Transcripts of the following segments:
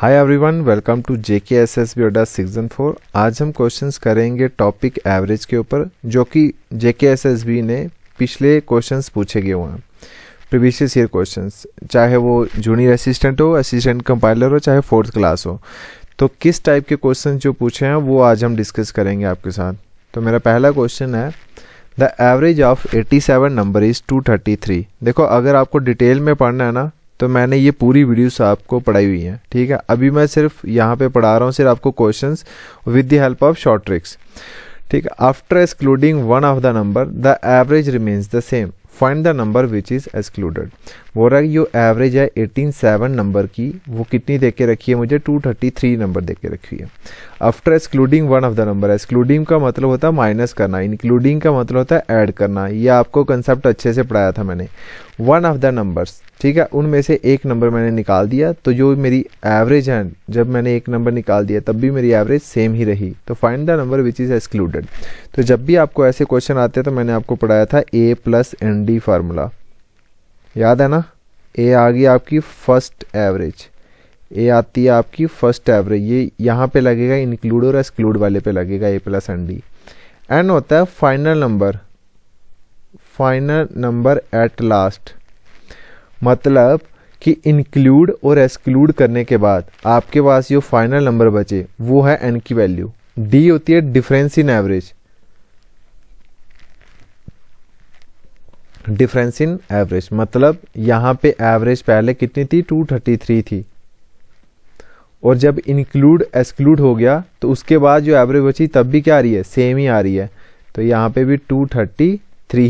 Hi everyone welcome to J K S S B ओडा season four आज हम questions करेंगे टॉपिक एवरेज के ऊपर जो कि जे के एस एस बी ने पिछले क्वेश्चंस पूछे गए हुए हैं प्रीवियस ईयर क्वेश्चंस चाहे वो जूनियर असिस्टेंट हो असिस्टेंट कंपाइलर हो चाहे फोर्थ क्लास हो तो किस टाइप के क्वेश्चन जो पूछे हैं वो आज हम डिस्कस करेंगे आपके साथ तो मेरा पहला क्वेश्चन है the average of 87 number is 233 देखो अगर आपको डिटेल में पढ़ना है ना तो मैंने ये पूरी वीडियोस आपको पढ़ाई हुई है ठीक है अभी मैं सिर्फ यहाँ पे पढ़ा रहा हूँ सिर्फ आपको question with the help of short tricks ठीक है after excluding one of the number the average remains the same find the number which is excluded वो रहा है जो एवरेज है एटीन सेवन नंबर की वो कितनी दे के रखी है मुझे टू थर्टी थ्री नंबर दे के रखी है after excluding one of the number excluding का मतलब होता है माइनस करना इंक्लूडिंग का मतलब होता है ऐड करना ये आपको कंसेप्ट अच्छे से पढ़ाया था मैंने वन ऑफ द नंबर्स ठीक है उनमें से एक नंबर मैंने निकाल दिया तो जो मेरी एवरेज है जब मैंने एक नंबर निकाल दिया तब भी मेरी एवरेज सेम ही रही तो find the number which is excluded तो जब भी आपको ऐसे क्वेश्चन आते हैं तो मैंने आपको पढ़ाया था A plus N D formula याद है ना ए आ गई आपकी फर्स्ट एवरेज ए आती है आपकी फर्स्ट एवरेज ये यहाँ पे लगेगा इंक्लूड और एक्सक्लूड वाले पे लगेगा A plus N D N होता है final number final number at last मतलब कि इंक्लूड और एक्सक्लूड करने के बाद आपके पास जो फाइनल नंबर बचे वो है एन की वैल्यू डी होती है difference in average difference in average मतलब यहाँ पे एवरेज पहले कितनी थी 233 थी और जब इंक्लूड एक्सक्लूड हो गया तो उसके बाद जो एवरेज बची तब भी क्या आ रही है सेम ही आ रही है तो यहाँ पे भी 233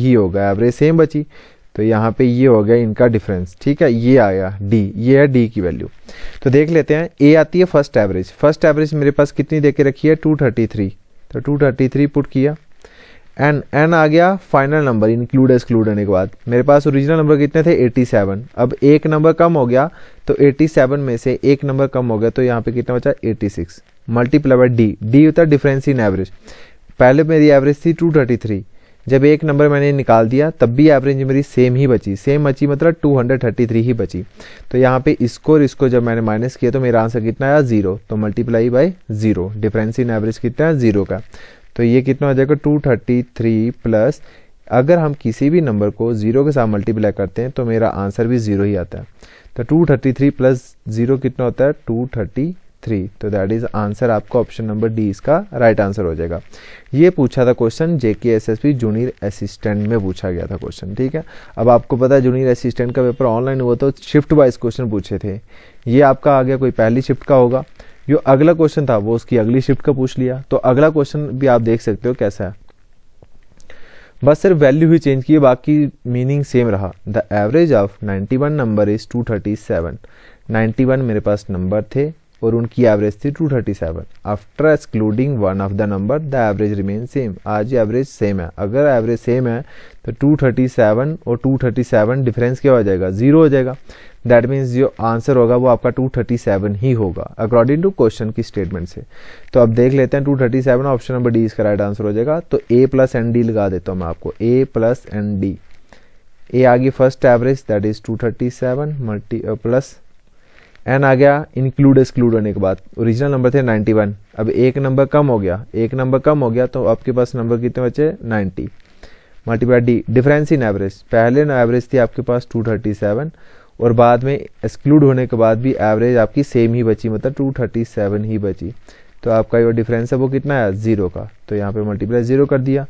ही होगा एवरेज सेम बची तो यहाँ पे ये हो गया इनका डिफरेंस ठीक है ये आया डी ये है डी की वैल्यू तो देख लेते हैं ए आती है फर्स्ट एवरेज फर्स्ट एवरेज मेरे पास कितनी देके रखी है टू थर्टी थ्री तो टू थर्टी थ्री पुट किया एन एन आ गया फाइनल नंबर इंक्लूड एक्सक्लूड होने के बाद मेरे पास ओरिजिनल नंबर कितने थे 87 अब एक नंबर कम हो गया तो 87 में से एक नंबर कम हो गया तो यहाँ पे कितना बचा eighty six multiply by D D होता है डिफरेंस इन एवरेज पहले मेरी एवरेज थी थ्री जब एक नंबर मैंने निकाल दिया तब भी एवरेज मेरी सेम ही बची सेम बची मतलब 233 ही बची तो यहाँ पे इसको और इसको जब मैंने माइनस किया तो मेरा आंसर कितना आया जीरो तो multiply by zero difference in average कितना है जीरो का तो ये कितना हो जाएगा टू थर्टी थ्री प्लस अगर हम किसी भी नंबर को जीरो के साथ मल्टीप्लाई करते हैं तो मेरा आंसर भी जीरो ही आता है तो two thirty three plus zero कितना होता है टू थर्टी थ्री तो दैट इज आंसर आपको ऑप्शन नंबर डी इसका राइट आंसर हो जाएगा ये पूछा था question JK S S P junior assistant में पूछा गया था क्वेश्चन ठीक है अब आपको पता है जूनियर असिस्टेंट का पेपर ऑनलाइन हुआ तो शिफ्ट वाइज क्वेश्चन पूछे थे ये आपका आ गया कोई पहली शिफ्ट का होगा जो अगला क्वेश्चन था वो उसकी अगली शिफ्ट का पूछ लिया तो अगला क्वेश्चन भी आप देख सकते हो कैसा है बस सिर्फ वैल्यू ही चेंज की बाकी मीनिंग सेम रहा the average of 91 number is 237 91 मेरे पास नंबर थे और उनकी एवरेज थी 237 after excluding one of the number the average remain same आज एवरेज सेम है अगर एवरेज सेम है तो 237 और 237 डिफरेंस क्या हो जाएगा जीरो हो जाएगा दैट मीन्स जो आंसर होगा वो आपका 237 ही होगा अकॉर्डिंग टू क्वेश्चन की स्टेटमेंट से तो अब देख लेते हैं 237 ऑप्शन नंबर डी इसका राइट आंसर हो जाएगा तो ए प्लस एन डी लगा देता हूँ मैं आपको A plus N D A आ गई first average that is two thirty seven multi plus N आ गया इंक्लूड एक्सक्लूड होने के बाद ओरिजिनल नंबर थे 91 अब एक नंबर कम हो गया एक नंबर कम हो गया तो आपके पास नंबर कितने बचे 90 multiply D difference in average पहले ना एवरेज थी आपके पास 237 और बाद में एक्सक्लूड होने के बाद भी एवरेज आपकी सेम ही बची मतलब 237 ही बची तो आपका जो डिफरेंस है वो कितना है जीरो का तो यहाँ पे मल्टीप्लाई जीरो कर दिया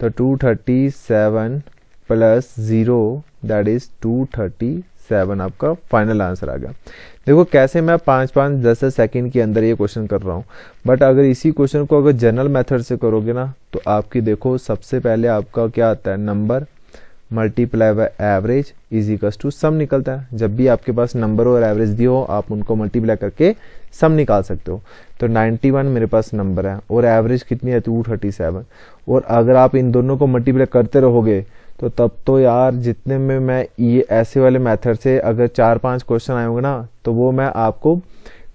तो two thirty seven plus zero that is two thirty seven आपका फाइनल आंसर आ गया देखो कैसे मैं पाँच पाँच दस दस सेकेंड के अंदर ये क्वेश्चन कर रहा हूँ बट अगर इसी क्वेश्चन को अगर जनरल मेथड से करोगे ना तो आपकी देखो सबसे पहले आपका क्या आता है number multiply by average is to sum निकलता है जब भी आपके पास नंबर और एवरेज दिए हो आप उनको मल्टीप्लाई करके सम निकाल सकते हो तो 91 मेरे पास नंबर है और एवरेज कितनी है टू थर्टी सेवन और अगर आप इन दोनों को मल्टीप्लाई करते रहोगे तो तब तो यार जितने में मैं ये ऐसे वाले मेथड से अगर चार पांच क्वेश्चन आए होंगे ना तो वो मैं आपको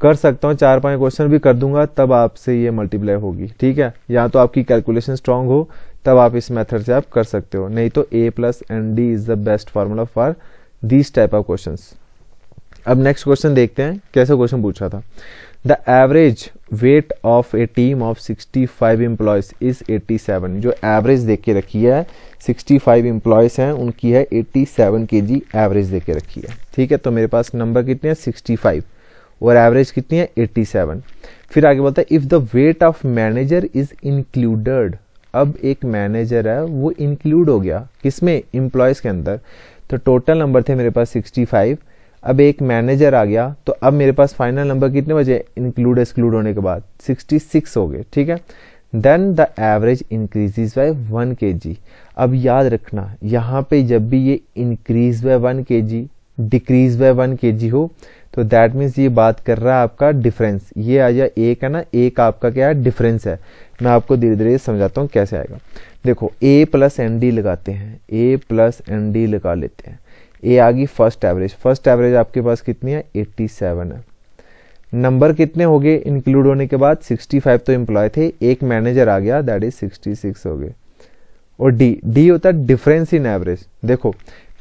कर सकता हूँ चार पांच क्वेश्चन भी कर दूंगा तब आपसे ये मल्टीप्लाई होगी ठीक है या तो आपकी कैलकुलेशन स्ट्रांग हो तब आप इस मेथड से आप कर सकते हो नहीं तो A plus N D is the best formula for these type of question अब नेक्स्ट क्वेश्चन देखते हैं कैसे क्वेश्चन पूछा था the average weight of a team of 65 employees is 87 जो एवरेज दे के रखी है 65 एम्प्लॉयज हैं उनकी है 87 सेवन के जी एवरेज दे के रखी है ठीक है तो मेरे पास नंबर कितने हैं 65 और एवरेज कितनी है 87 फिर आगे बोलता है if the weight of manager is included अब एक मैनेजर है वो इंक्लूड हो गया किसमें एम्प्लॉयज़ के अंदर तो टोटल नंबर थे मेरे पास 65 अब एक मैनेजर आ गया तो अब मेरे पास फाइनल नंबर कितने बजे इंक्लूड एक्सक्लूड होने के बाद 66 हो गए ठीक है then the average increases by one K G अब याद रखना यहाँ पे जब भी ये increase by one K ji decrease by one K जी हो तो दैट मीन्स ये बात कर रहा है आपका डिफरेंस ये आ जाए एक है ना एक आपका क्या है डिफरेंस है मैं आपको धीरे धीरे समझाता हूँ कैसे आएगा देखो ए प्लस एन डी लगाते हैं ए प्लस एन डी लगा लेते हैं ये आ गई फर्स्ट एवरेज फर्स्ट एवरेज आपके पास कितनी है 87 है नंबर कितने हो गए इंक्लूड होने के बाद 65 तो एम्प्लॉय थे एक मैनेजर आ गया दैट इज 66 हो गए और डी डी होता है डिफरेंस इन एवरेज देखो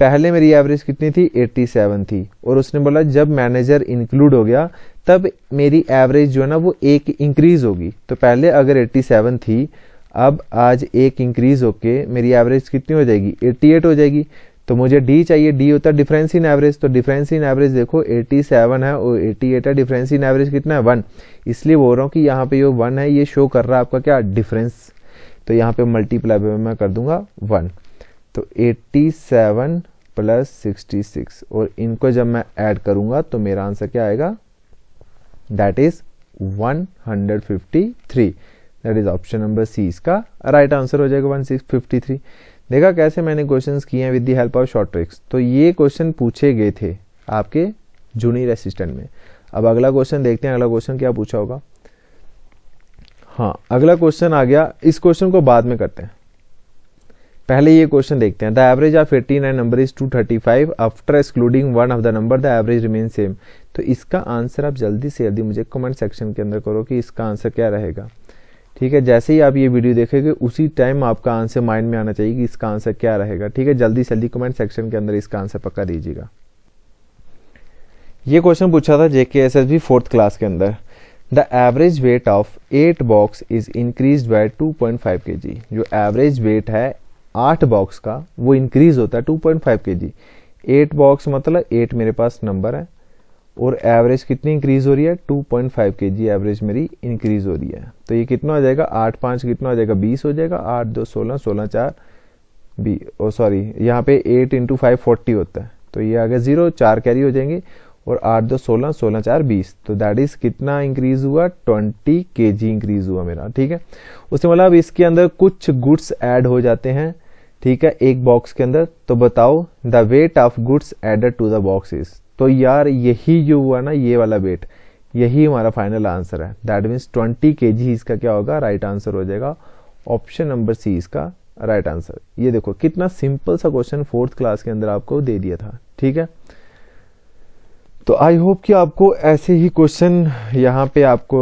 पहले मेरी एवरेज कितनी थी 87 थी और उसने बोला जब मैनेजर इंक्लूड हो गया तब मेरी एवरेज जो है ना वो एक इंक्रीज होगी तो पहले अगर 87 थी अब आज एक इंक्रीज होके मेरी एवरेज कितनी हो जाएगी 88 हो जाएगी तो मुझे डी चाहिए डी होता है डिफरेंस इन एवरेज तो डिफरेंस इन एवरेज देखो 87 है और 88 है डिफरेंस इन एवरेज कितना है वन इसलिए बोल रहा हूँ कि यहाँ पे ये वन है ये शो कर रहा है आपका क्या डिफरेंस तो यहाँ पे मल्टीप्लाई मैं कर दूंगा वन तो 87 प्लस 66 और इनको जब मैं ऐड करूंगा तो मेरा आंसर क्या आएगा that is one that is option number C इसका राइट आंसर हो जाएगा वन देखा कैसे मैंने क्वेश्चंस किए हैं with the help of short tricks तो ये क्वेश्चन पूछे गए थे आपके जूनियर असिस्टेंट में अब अगला क्वेश्चन देखते हैं अगला क्वेश्चन क्या पूछा होगा हाँ अगला क्वेश्चन आ गया इस क्वेश्चन को बाद में करते हैं पहले ये क्वेश्चन देखते हैं the average of eighty nine number is two thirty five after excluding one of the number the average remain same तो इसका आंसर आप जल्दी से जल्दी मुझे कमेंट सेक्शन के अंदर करो कि इसका आंसर क्या रहेगा ठीक है जैसे ही आप ये वीडियो देखेंगे उसी टाइम आपका आंसर माइंड में आना चाहिए कि इसका आंसर क्या रहेगा ठीक है जल्दी जल्दी कमेंट सेक्शन के अंदर इसका आंसर पक्का दीजिएगा ये क्वेश्चन पूछा था JK S S B fourth class के अंदर the average weight of eight box is increase by 2.5 point K G जो एवरेज वेट है आठ बॉक्स का वो इंक्रीज होता है 2.5 point K G eight box मतलब एट मेरे पास नंबर है और एवरेज कितनी इंक्रीज हो रही है 2.5 पॉइंट एवरेज मेरी इंक्रीज हो रही है तो ये कितना हो जाएगा आठ पाँच कितना हो जाएगा बीस हो जाएगा आठ दो सोलह सोलह चार बी ओ सॉरी यहाँ पे एट इंटू फाइव फोर्टी होता है तो ये आ गया जीरो चार कैरी हो जाएंगे और आठ दो सोलह सोलह चार बीस तो दैट इज कितना इंक्रीज हुआ ट्वेंटी के जी इंक्रीज हुआ मेरा ठीक है उससे मतलब इसके अंदर कुछ गुड्स एड हो जाते हैं ठीक है एक बॉक्स के अंदर तो बताओ the weight of goods added to the box तो यार यही जो हुआ ना ये वाला वेट यही हमारा फाइनल आंसर है that means twenty K G इसका क्या होगा राइट right आंसर हो जाएगा ऑप्शन नंबर सी इसका राइट right आंसर ये देखो कितना सिंपल सा क्वेश्चन फोर्थ क्लास के अंदर आपको दे दिया था ठीक है तो आई होप कि आपको ऐसे ही क्वेश्चन यहाँ पे आपको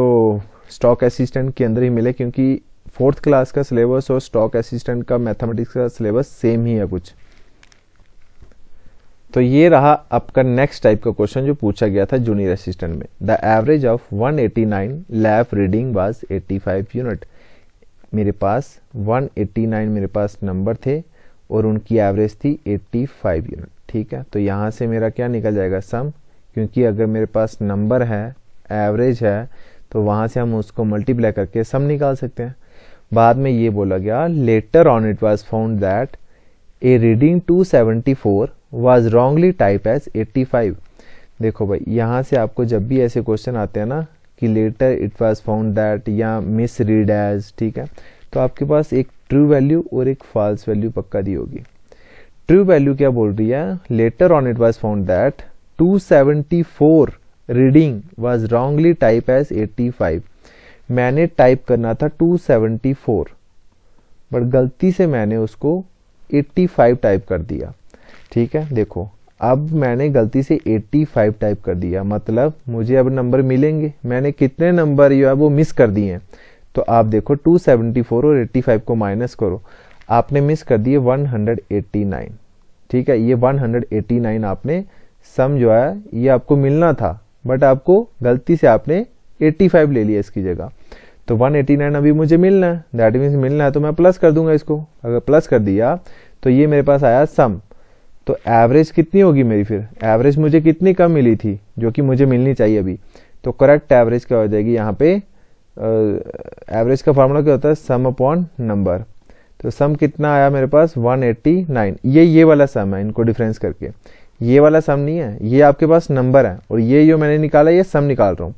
स्टॉक असिस्टेंट के अंदर ही मिले क्योंकि फोर्थ क्लास का सिलेबस और स्टॉक असिस्टेंट का मैथमेटिक्स का सिलेबस सेम ही है कुछ तो ये रहा आपका नेक्स्ट टाइप का क्वेश्चन जो पूछा गया था जूनियर असिस्टेंट में the average of 189 lab reading was eighty unit मेरे पास 189 मेरे पास नंबर थे और उनकी एवरेज थी 85 यूनिट ठीक है तो यहाँ से मेरा क्या निकल जाएगा सम क्योंकि अगर मेरे पास नंबर है एवरेज है तो वहाँ से हम उसको मल्टीप्लाई करके सम निकाल सकते हैं बाद में ये बोला गया later on it was found that a reading 274 was wrongly type as 85 देखो भाई यहाँ से आपको जब भी ऐसे क्वेश्चन आते हैं ना कि later it was found that या मिस रीड एज ठीक है तो आपके पास एक ट्रू वैल्यू और एक फॉल्स वैल्यू पक्का दी होगी ट्रू वैल्यू क्या बोल रही है later on it was found that 274 reading was wrongly type as 85 मैंने टाइप करना था 274 बट गलती से मैंने उसको 85 टाइप कर दिया ठीक है देखो अब मैंने गलती से 85 टाइप कर दिया मतलब मुझे अब नंबर मिलेंगे मैंने कितने नंबर जो है वो मिस कर दिए हैं तो आप देखो 274 और 85 को माइनस करो आपने मिस कर दिए 189 ठीक है ये 189 आपने सम जो है ये आपको मिलना था बट आपको गलती से आपने 85 ले लिया इसकी जगह तो 189 अभी मुझे मिलना है दैट मीन्स मिलना है तो मैं प्लस कर दूंगा इसको अगर प्लस कर दिया तो ये मेरे पास आया सम तो एवरेज कितनी होगी मेरी फिर एवरेज मुझे कितनी कम मिली थी जो कि मुझे मिलनी चाहिए अभी तो करेक्ट एवरेज क्या हो जाएगी यहाँ पे एवरेज का फार्मूला क्या होता है सम अपॉन नंबर तो सम कितना आया मेरे पास 189 ये ये वाला सम है इनको डिफरेंस करके ये वाला सम नहीं है ये आपके पास नंबर है और ये जो मैंने निकाला ये सम निकाल रहा हूँ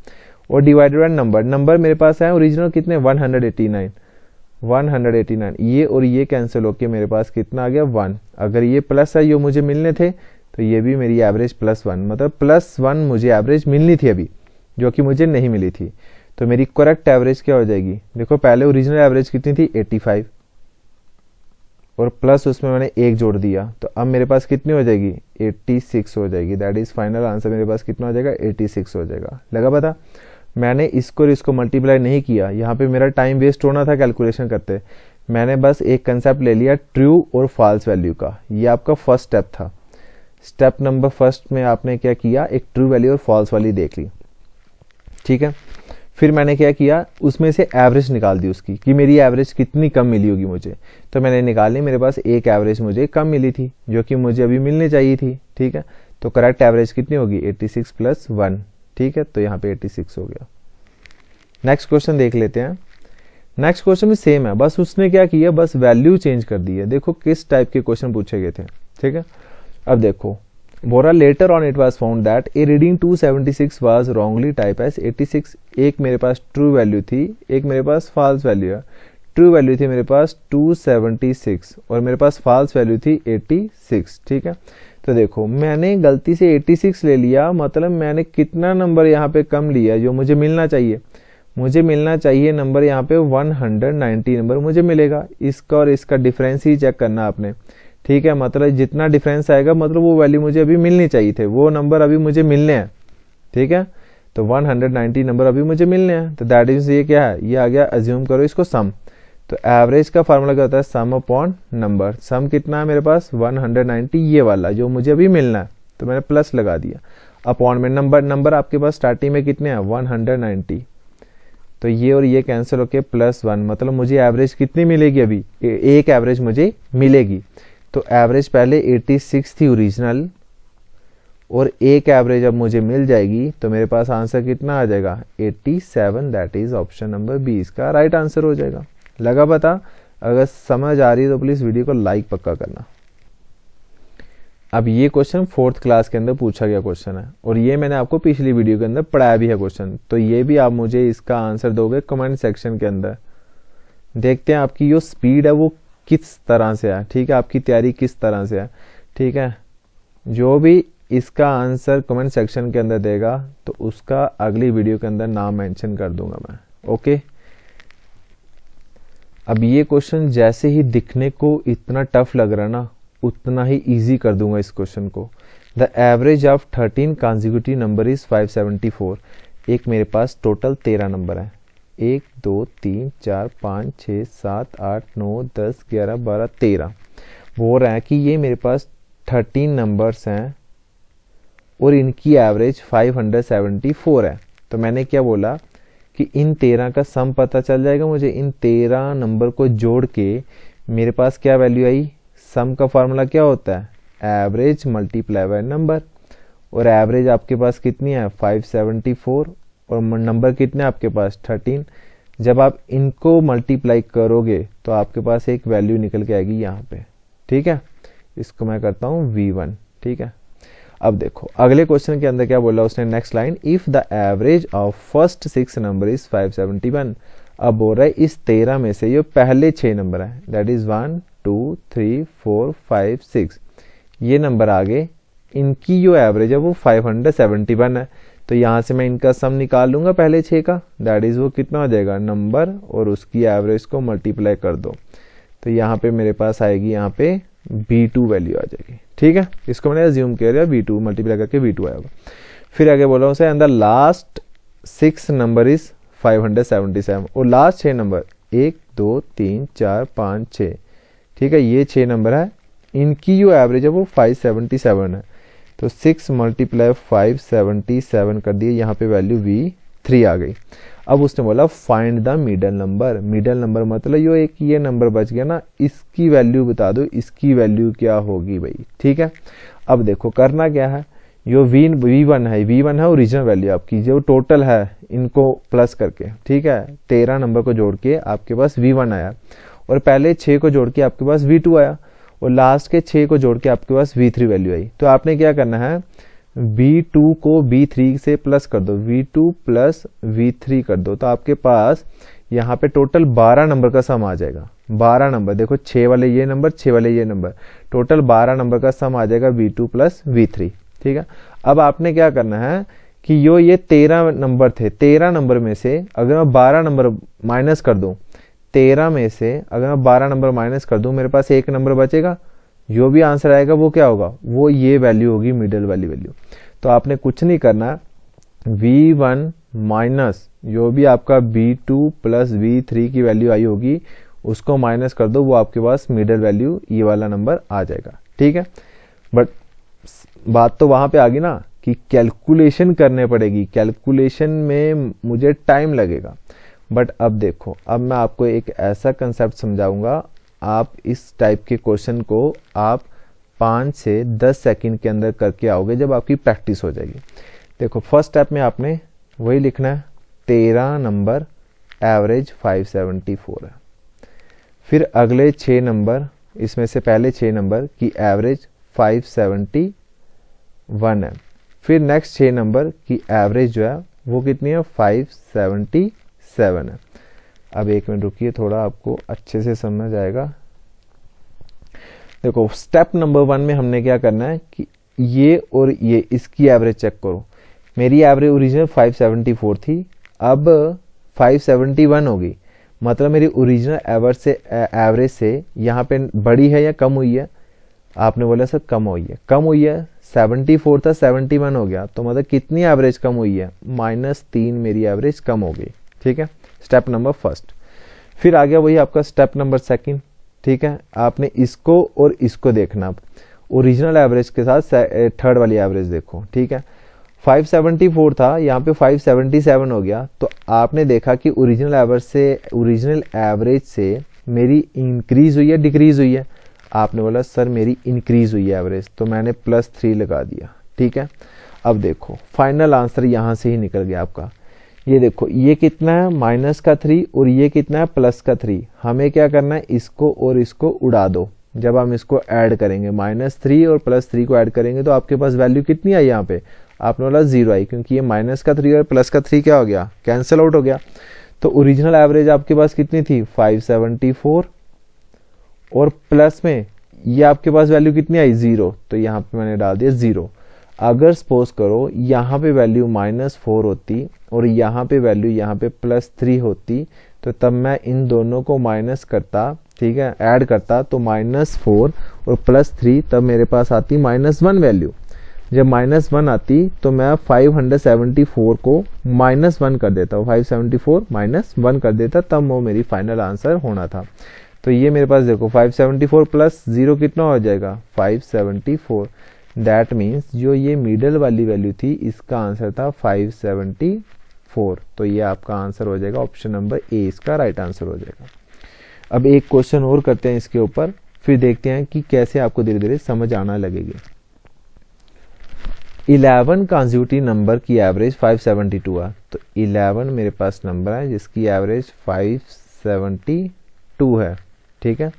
और डिवाइडेड बाय नंबर नंबर मेरे पास है ओरिजिनल कितने 189 189 ये और ये कैंसिल होके मेरे पास कितना आ गया वन अगर ये प्लस है ये मुझे मिलने थे तो ये भी मेरी एवरेज प्लस वन मतलब प्लस वन मुझे एवरेज मिलनी थी अभी जो कि मुझे नहीं मिली थी तो मेरी करेक्ट एवरेज क्या हो जाएगी देखो पहले ओरिजिनल एवरेज कितनी थी 85 और प्लस उसमें मैंने एक जोड़ दिया तो अब मेरे पास कितनी हो जाएगी 86 हो जाएगी दैट इज फाइनल आंसर मेरे पास कितना हो जाएगा 86 हो जाएगा लगा पता मैंने इसको और इसको मल्टीप्लाई नहीं किया यहाँ पे मेरा टाइम वेस्ट होना था कैलकुलेशन करते मैंने बस एक कंसेप्ट ले लिया ट्रू और फॉल्स वैल्यू का ये आपका फर्स्ट स्टेप था स्टेप नंबर फर्स्ट में आपने क्या किया एक ट्रू वैल्यू और फॉल्स वाली देख ली ठीक है फिर मैंने क्या किया उसमें से एवरेज निकाल दी उसकी कि मेरी एवरेज कितनी कम मिली होगी मुझे तो मैंने निकाली मेरे पास एक एवरेज मुझे कम मिली थी जो कि मुझे अभी मिलनी चाहिए थी ठीक है तो करेक्ट एवरेज कितनी होगी 86 सिक्स प्लस वन ठीक है तो यहाँ पे 86 हो गया नेक्स्ट क्वेश्चन देख लेते हैं नेक्स्ट क्वेश्चन भी सेम है बस उसने क्या किया बस वैल्यू चेंज कर दी है देखो किस टाइप के क्वेश्चन पूछे गए थे ठीक है अब देखो बोरा later on it was found that a reading 276 was wrongly type as 86 एक मेरे पास ट्रू वैल्यू थी एक मेरे पास फॉल्स वैल्यू है ट्रू वैल्यू थी मेरे पास 276 और मेरे पास फॉल्स वैल्यू थी 86 ठीक है तो देखो मैंने गलती से 86 ले लिया मतलब मैंने कितना नंबर यहाँ पे कम लिया जो मुझे मिलना चाहिए मुझे मिलना चाहिए नंबर यहाँ पे 190 नंबर मुझे मिलेगा इसका और इसका डिफरेंस ही चेक करना आपने ठीक है मतलब जितना डिफरेंस आएगा मतलब वो वैल्यू मुझे अभी मिलनी चाहिए थे वो नंबर अभी मुझे मिलने हैं ठीक है तो 190 नंबर अभी मुझे मिलने हैं तो दैट इज ये क्या है ये आ गया एज्यूम करो इसको सम तो एवरेज का फार्मूला क्या होता है सम अपॉन नंबर सम कितना है मेरे पास 190 ये वाला जो मुझे अभी मिलना है तो मैंने प्लस लगा दिया अपॉन में नंबर नंबर आपके पास स्टार्टिंग में कितने हैं 190 तो ये और ये कैंसिल होके प्लस वन मतलब मुझे एवरेज कितनी मिलेगी अभी ए, एक एवरेज मुझे मिलेगी तो एवरेज पहले 86 थी ओरिजिनल और एक एवरेज अब मुझे मिल जाएगी तो मेरे पास आंसर कितना आ जाएगा 87 that is option number B इसका राइट right आंसर हो जाएगा लगा पता अगर समझ आ रही है तो प्लीज़ वीडियो को लाइक पक्का करना अब ये क्वेश्चन फोर्थ क्लास के अंदर पूछा गया क्वेश्चन है और ये मैंने आपको पिछली वीडियो के अंदर पढ़ाया भी है क्वेश्चन तो ये भी आप मुझे इसका आंसर दोगे कमेंट सेक्शन के अंदर देखते हैं आपकी जो स्पीड है वो किस तरह से है ठीक है आपकी तैयारी किस तरह से है ठीक है जो भी इसका आंसर कमेंट सेक्शन के अंदर देगा तो उसका अगली वीडियो के अंदर नाम मेंशन कर दूंगा मैं ओके अब ये क्वेश्चन जैसे ही दिखने को इतना टफ लग रहा ना उतना ही इजी कर दूंगा इस क्वेश्चन को the average of thirteen consecutive number is five seventy four एक मेरे पास टोटल तेरह नंबर है एक दो तीन चार पाँच छः सात आठ नौ दस ग्यारह बारह तेरह वो रहा है कि ये मेरे पास थर्टीन नंबर्स हैं और इनकी एवरेज फाइव हंड्रेड फोर है तो मैंने क्या बोला कि इन तेरह का सम पता चल जाएगा मुझे इन तेरह नंबर को जोड़ के मेरे पास क्या वैल्यू आई सम का फार्मूला क्या होता है एवरेज मल्टीप्लाई बाय नंबर और एवरेज आपके पास कितनी है 574 और नंबर कितने आपके पास 13 जब आप इनको मल्टीप्लाई करोगे तो आपके पास एक वैल्यू निकल के आएगी यहाँ पे ठीक है इसको मैं करता हूँ V1 ठीक है अब देखो अगले क्वेश्चन के अंदर क्या बोला उसने next line if the average of first six number is 571 अब बोल रहा है इस तेरह में से ये पहले छह नंबर है that is one two three four five six ये नंबर आगे इनकी जो एवरेज है वो 571 है तो यहाँ से मैं इनका सम निकाल लूंगा पहले छः का दैट इज़ वो कितना हो जाएगा नंबर और उसकी एवरेज को मल्टीप्लाई कर दो तो यहाँ पे मेरे पास आएगी यहाँ पे बी टू वैल्यू आ जाएगी ठीक है इसको मैंने रिज्यूम किया बी टू मल्टीप्लाई करके बी टू आया होगा फिर आगे बोला उसे and the last six number is 577 और लास्ट छः नंबर एक दो तीन चार पाँच छः ठीक है ये छः नंबर है इनकी जो एवरेज है वो 577 है तो six multiply five seventy seven कर दिए यहाँ पे वैल्यू वी थ्री आ गई अब उसने बोला find the middle number middle number मतलब यो एक ये नंबर बच गया ना इसकी वैल्यू बता दो इसकी वैल्यू क्या होगी भाई ठीक है अब देखो करना क्या है यो वी वी वन है वी वन है ओरिजिनल वैल्यू आपकी जो टोटल है इनको प्लस करके ठीक है तेरह नंबर को जोड़ के आपके पास वी वन आया और पहले छः को जोड़ के आपके पास वी टू आया और लास्ट के छः को जोड़ के आपके पास वी थ्री वैल्यू आई तो आपने क्या करना है V2 को V3 से प्लस कर दो V2 प्लस वी कर दो तो आपके पास यहाँ पे टोटल 12 नंबर का सम आ जाएगा 12 नंबर देखो 6 वाले ये नंबर 6 वाले ये नंबर टोटल 12 नंबर का सम आ जाएगा V2 प्लस V3 ठीक है अब आपने क्या करना है कि यो ये 13 नंबर थे 13 नंबर में से अगर मैं 12 नंबर माइनस कर दूँ 13 में से अगर मैं 12 नंबर माइनस कर दूँ मेरे पास एक नंबर बचेगा जो भी आंसर आएगा वो क्या होगा वो ये वैल्यू होगी मिडल वाली वैल्यू तो आपने कुछ नहीं करना वी वन माइनस जो भी आपका B two plus V three की वैल्यू आई होगी उसको माइनस कर दो वो आपके पास मिडल वैल्यू ये वाला नंबर आ जाएगा ठीक है बट बात तो वहां पे आ गई ना कि कैलकुलेशन करने पड़ेगी कैलकुलेशन में मुझे टाइम लगेगा बट अब देखो अब मैं आपको एक ऐसा कंसेप्ट समझाऊंगा आप इस टाइप के क्वेश्चन को आप पाँच से दस सेकंड के अंदर करके आओगे जब आपकी प्रैक्टिस हो जाएगी देखो फर्स्ट स्टेप में आपने वही लिखना है तेरह नंबर एवरेज 574 है फिर अगले छः नंबर इसमें से पहले छः नंबर की एवरेज 571 है फिर नेक्स्ट छः नंबर की एवरेज जो है वो कितनी है 577 है अब एक मिनट रुकिए थोड़ा आपको अच्छे से समझ आएगा देखो स्टेप नंबर वन में हमने क्या करना है कि ये और ये इसकी एवरेज चेक करो मेरी एवरेज ओरिजिनल 574 थी अब 571 हो गई मतलब मेरी ओरिजिनल एवरेज से एवरेज से यहाँ पे बड़ी है या कम हुई है आपने बोला सर कम हुई है कम हुई है 74 था 71 हो गया तो मतलब कितनी एवरेज कम हुई है माइनस तीन मेरी एवरेज कम हो गई ठीक है स्टेप नंबर फर्स्ट फिर आ गया वही आपका स्टेप नंबर सेकंड ठीक है आपने इसको और इसको देखना ओरिजिनल एवरेज के साथ थर्ड वाली एवरेज देखो ठीक है 574 था यहाँ पे 577 हो गया तो आपने देखा कि ओरिजिनल एवरेज से ओरिजिनल एवरेज से मेरी इंक्रीज हुई है डिक्रीज हुई है आपने बोला सर मेरी इंक्रीज हुई है एवरेज तो मैंने प्लस थ्री लगा दिया ठीक है अब देखो फाइनल आंसर यहाँ से ही निकल गया आपका ये देखो ये कितना है माइनस का थ्री और ये कितना है प्लस का थ्री हमें क्या करना है इसको और इसको उड़ा दो जब हम इसको ऐड करेंगे माइनस थ्री और प्लस थ्री को ऐड करेंगे तो आपके पास वैल्यू कितनी आई यहाँ पे आपने बोला जीरो आई क्योंकि ये माइनस का थ्री और प्लस का थ्री क्या हो गया कैंसिल आउट हो गया तो ओरिजिनल एवरेज आपके पास कितनी थी फाइव फोर और प्लस में ये आपके पास वैल्यू कितनी आई जीरो तो यहाँ पे मैंने डाल दिया जीरो अगर सपोज करो यहाँ पे वैल्यू माइनस फोर होती और यहाँ पे वैल्यू यहाँ पे प्लस थ्री होती तो तब मैं इन दोनों को माइनस करता ठीक है ऐड करता तो माइनस फोर और प्लस थ्री तब मेरे पास आती माइनस वन वैल्यू जब माइनस वन आती तो मैं 574 को माइनस वन कर देता five seventy four minus one कर देता तब वो मेरी फाइनल आंसर होना था तो ये मेरे पास देखो 574 प्लस जीरो कितना हो जाएगा 574 दैट मीन्स जो ये मिडल वाली वैल्यू थी इसका आंसर था 574 तो ये आपका आंसर हो जाएगा ऑप्शन नंबर ए इसका राइट आंसर हो जाएगा अब एक क्वेश्चन और करते हैं इसके ऊपर फिर देखते हैं कि कैसे आपको धीरे धीरे समझ आना लगेगी इलेवन कॉन्जिक्यूटिव नंबर की एवरेज 572 है तो इलेवन मेरे पास नंबर है जिसकी एवरेज 572 है ठीक है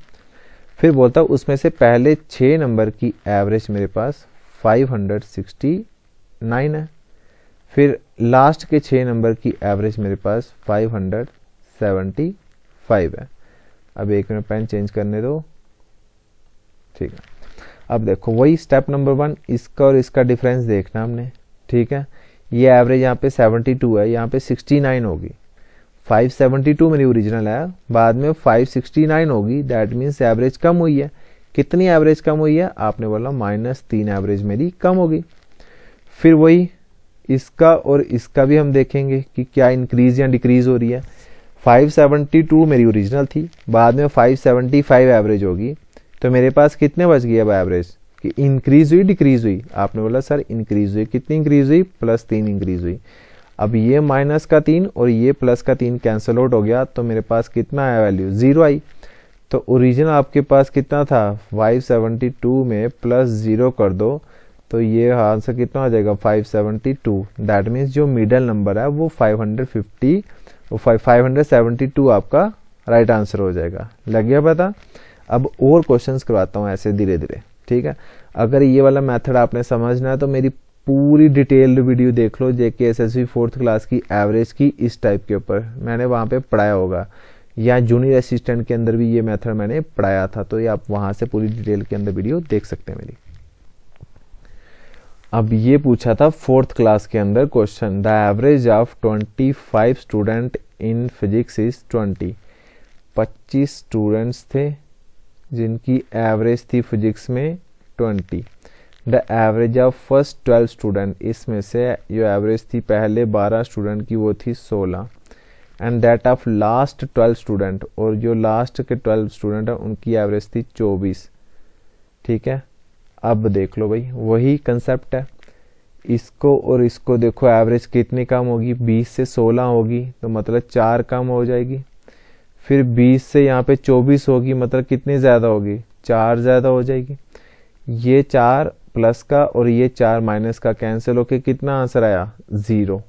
फिर बोलता उसमें से पहले छः नंबर की एवरेज मेरे पास 569 है फिर लास्ट के छः नंबर की एवरेज मेरे पास 575 है अब एक मिनट पेन चेंज करने दो ठीक है अब देखो वही स्टेप नंबर वन इसका और इसका डिफरेंस देखना हमने ठीक है ये एवरेज यहाँ पे 72 है यहाँ पे 69 होगी 572 मेरी ओरिजिनल है बाद में 569 होगी दैट मीन्स एवरेज कम हुई है कितनी एवरेज कम हुई है आपने बोला माइनस तीन एवरेज मेरी कम होगी फिर वही इसका और इसका भी हम देखेंगे कि क्या इंक्रीज या डिक्रीज हो रही है 572 मेरी ओरिजिनल थी बाद में 575 एवरेज होगी तो मेरे पास कितने बच गए अब एवरेज कि इंक्रीज हुई डिक्रीज हुई आपने बोला सर इंक्रीज हुई कितनी इंक्रीज हुई प्लस तीन इंक्रीज हुई अब ये माइनस का तीन और ये प्लस का तीन कैंसल आउट हो गया तो मेरे पास कितना आया वैल्यू जीरो आई तो ओरिजिनल आपके पास कितना था 572 में प्लस ज़ीरो कर दो तो ये आंसर कितना आ जाएगा 572 दैट मीन्स जो मिडल नंबर है वो 550 और 572 आपका राइट right आंसर हो जाएगा लग गया पता अब और क्वेश्चंस करवाता हूँ ऐसे धीरे धीरे ठीक है अगर ये वाला मेथड आपने समझना है तो मेरी पूरी डिटेल्ड वीडियो देख लो JK S S fourth class की एवरेज की इस टाइप के ऊपर मैंने वहाँ पे पढ़ाया होगा या जूनियर असिस्टेंट के अंदर भी ये मेथड मैंने पढ़ाया था तो ये आप वहां से पूरी डिटेल के अंदर वीडियो देख सकते हैं मेरी अब ये पूछा था फोर्थ क्लास के अंदर question the average of 25 student in physics is 20 25 students थे जिनकी एवरेज थी फिजिक्स में 20 the average of first 12 student इसमें से जो एवरेज थी पहले 12 स्टूडेंट की वो थी सोलह and that of last twelve student और जो लास्ट के ट्वेल्व स्टूडेंट हैं उनकी एवरेज थी चौबीस ठीक है अब देख लो भाई वही कंसेप्ट है इसको और इसको देखो एवरेज कितनी कम होगी 20 से 16 होगी तो मतलब चार कम हो जाएगी फिर 20 से यहाँ पे 24 होगी मतलब कितनी ज़्यादा होगी चार ज़्यादा हो जाएगी ये चार प्लस का और ये चार माइनस का कैंसिल होके कितना आंसर आया ज़ीरो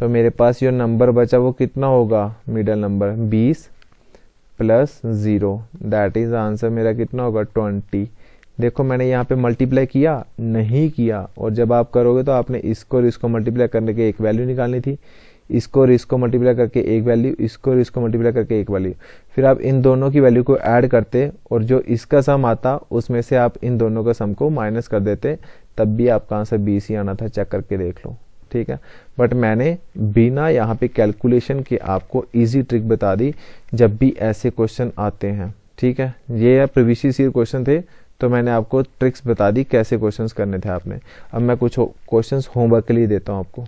तो मेरे पास जो नंबर बचा वो कितना होगा मिडल नंबर बीस plus zero that is answer मेरा कितना होगा ट्वेंटी देखो मैंने यहाँ पे मल्टीप्लाई किया नहीं किया और जब आप करोगे तो आपने इसको और इसको मल्टीप्लाई करने के एक वैल्यू निकालनी थी इसको और इसको मल्टीप्लाई करके एक वैल्यू इसको और इसको मल्टीप्लाई करके एक वैल्यू फिर आप इन दोनों की वैल्यू को ऐड करते और जो इसका सम आता उसमें से आप इन दोनों का सम को माइनस कर देते तब भी आपका आंसर बीस ही आना था चेक करके देख लो ठीक है बट मैंने बिना यहाँ पे कैलकुलेशन के आपको इजी ट्रिक बता दी जब भी ऐसे क्वेश्चन आते हैं ठीक है ये प्रीवियस ईयर क्वेश्चन थे तो मैंने आपको ट्रिक्स बता दी कैसे क्वेश्चंस करने थे आपने अब मैं कुछ क्वेश्चंस होमवर्क के लिए देता हूँ आपको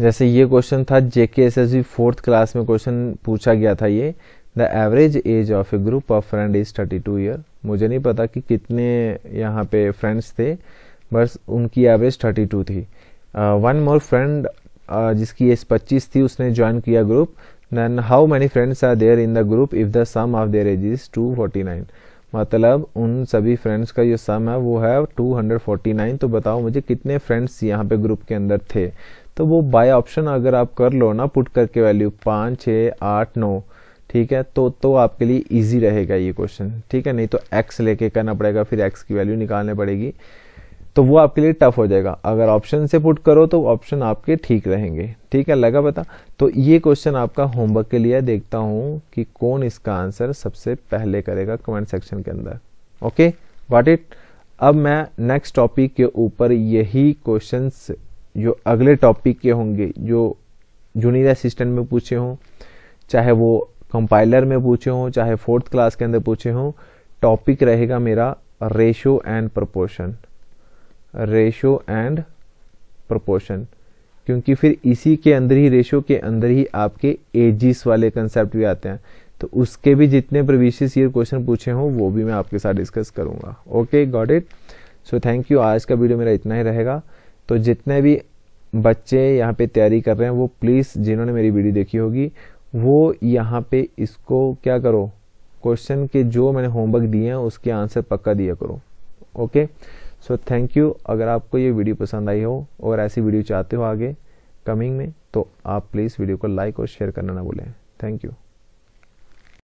जैसे ये क्वेश्चन था JK S S fourth class में क्वेश्चन पूछा गया था ये the average age of a group of friend is thirty two year मुझे नहीं पता कि कितने यहाँ पे फ्रेंड्स थे बस उनकी एवरेज थर्टी टू थी वन मोर फ्रेंड जिसकी एज पच्चीस थी उसने ज्वाइन किया group then how many friends are there in the group if the sum of their age is two forty nine मतलब उन सभी फ्रेंड्स का जो सम है वो है टू हंड्रेड फोर्टी नाइन तो बताओ मुझे कितने फ्रेंड्स यहाँ पे ग्रुप के अंदर थे तो वो बाय ऑप्शन अगर आप कर लो ना पुट करके वैल्यू पाँच छः आठ नौ ठीक है तो तो आपके लिए इजी रहेगा ये क्वेश्चन ठीक है नहीं तो एक्स लेके करना पड़ेगा फिर एक्स की वैल्यू निकालने पड़ेगी तो वो आपके लिए टफ हो जाएगा अगर ऑप्शन से पुट करो तो ऑप्शन आपके ठीक रहेंगे ठीक है लगा पता तो ये क्वेश्चन आपका होमवर्क के लिए देखता हूँ कि कौन इसका आंसर सबसे पहले करेगा कमेंट सेक्शन के अंदर ओके वॉट इट अब मैं नेक्स्ट टॉपिक के ऊपर यही क्वेश्चन जो अगले टॉपिक के होंगे जो जूनियर असिस्टेंट में पूछे हों चाहे वो कंपाइलर में पूछे हों चाहे फोर्थ क्लास के अंदर पूछे हों टॉपिक रहेगा मेरा ratio and proportion ratio and proportion क्योंकि फिर इसी के अंदर ही रेशो के अंदर ही आपके एजिस वाले कंसेप्ट भी आते हैं तो उसके भी जितने प्रविशेष ये क्वेश्चन पूछे हों वो भी मैं आपके साथ डिस्कस करूंगा okay got it so thank you आज का वीडियो मेरा इतना ही रहेगा तो जितने भी बच्चे यहाँ पे तैयारी कर रहे हैं वो प्लीज़ जिन्होंने मेरी वीडियो देखी होगी वो यहाँ पे इसको क्या करो क्वेश्चन के जो मैंने होमवर्क दिए हैं उसके आंसर पक्का दिया करो okay okay? So thank you अगर आपको ये वीडियो पसंद आई हो और ऐसी वीडियो चाहते हो आगे कमिंग में तो आप प्लीज़ वीडियो को लाइक और शेयर करना ना भूलें थैंक यू